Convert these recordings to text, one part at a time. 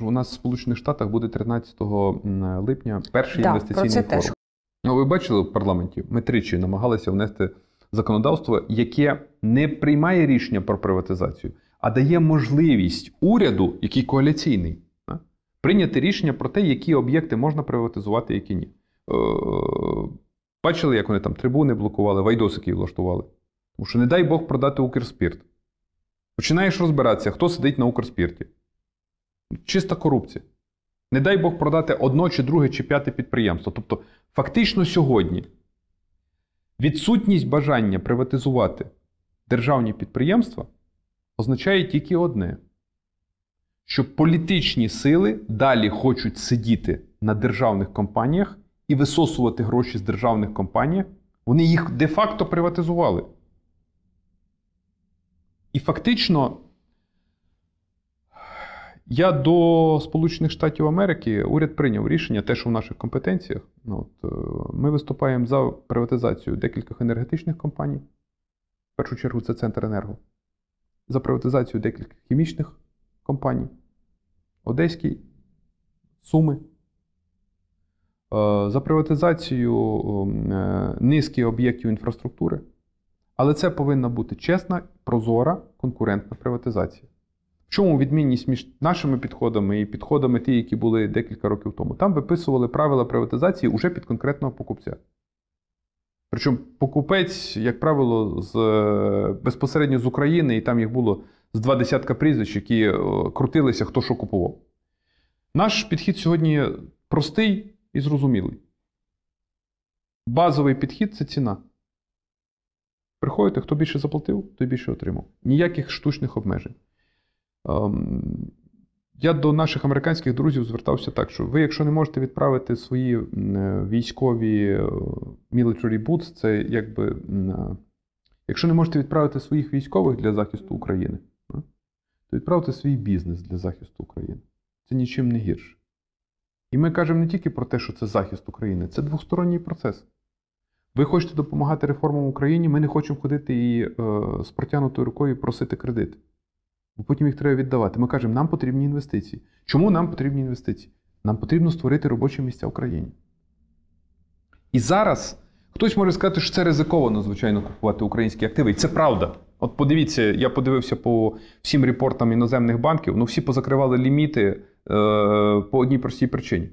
У нас в Сполучених Штатах буде 13 липня перший да, інвестиційний про це форум. Теж. Ну, ви бачили в парламенті? Ми тричі намагалися внести законодавство, яке не приймає рішення про приватизацію, а дає можливість уряду, який коаліційний, да, прийняти рішення про те, які об'єкти можна приватизувати, які ні. Е, бачили, як вони там трибуни блокували, вайдосики влаштували. Тому що, не дай Бог продати Укрспірт. Починаєш розбиратися, хто сидить на Укрспірті. Чиста корупція. Не дай Бог продати одно чи друге чи п'яте підприємство. Тобто, фактично сьогодні відсутність бажання приватизувати державні підприємства означає тільки одне: що політичні сили далі хочуть сидіти на державних компаніях і висосувати гроші з державних компаній. Вони їх де-факто приватизували. І фактично я до Сполучених Штатів Америки уряд прийняв рішення, те, що в наших компетенціях, ну, от, е, ми виступаємо за приватизацію декількох енергетичних компаній. В першу чергу, це Центр енерго, за приватизацію декількох хімічних компаній, Одеський, Суми. Е, за приватизацію ем, е, низки об'єктів інфраструктури. Але це повинна бути чесна, прозора, конкурентна приватизація. В чому відмінність між нашими підходами і підходами, ті, які були декілька років тому? Там виписували правила приватизації уже під конкретного покупця. Причому покупець, як правило, з, е, безпосередньо з України, і там їх було з два десятка прізвищ, які е, крутилися, хто що купував. Наш підхід сьогодні простий і зрозумілий. Базовий підхід це ціна. Приходите, хто більше заплатив, той більше отримав. Ніяких штучних обмежень. Ем, я до наших американських друзів звертався так, що ви, якщо не можете відправити свої е, військові е, military boots, це якби е, якщо не можете відправити своїх військових для захисту України, то відправте свій бізнес для захисту України. Це нічим не гірше. І ми кажемо не тільки про те, що це захист України, це двосторонній процес. Ви хочете допомагати реформам Україні, ми не хочемо ходити і з протягнутою рукою просити кредити бо потім їх треба віддавати. Ми кажемо, нам потрібні інвестиції. Чому нам потрібні інвестиції? Нам потрібно створити робочі місця в країні. І зараз хтось може сказати, що це ризиковано, звичайно, купувати українські активи. І це правда. От подивіться, я подивився по всім репортам іноземних банків, ну всі позакривали ліміти е, по одній простій причині: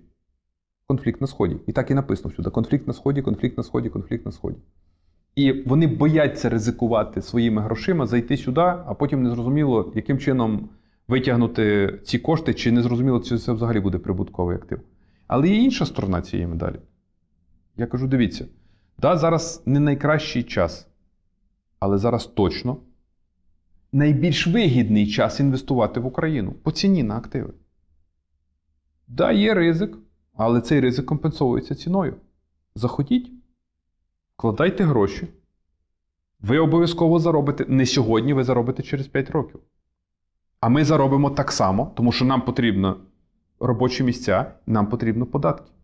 конфлікт на Сході. І так і написано всюди: конфлікт на Сході, конфлікт на Сході, конфлікт на Сході. І вони бояться ризикувати своїми грошима, зайти сюди, а потім не зрозуміло, яким чином витягнути ці кошти, чи не зрозуміло, чи це взагалі буде прибутковий актив. Але є інша сторона цієї медалі. Я кажу: дивіться, да, зараз не найкращий час, але зараз точно найбільш вигідний час інвестувати в Україну по ціні на активи. Да, є ризик, але цей ризик компенсовується ціною. Заходіть вкладайте гроші. Ви обов'язково заробите не сьогодні, ви заробите через 5 років. А ми заробимо так само, тому що нам потрібно робочі місця, нам потрібно податки.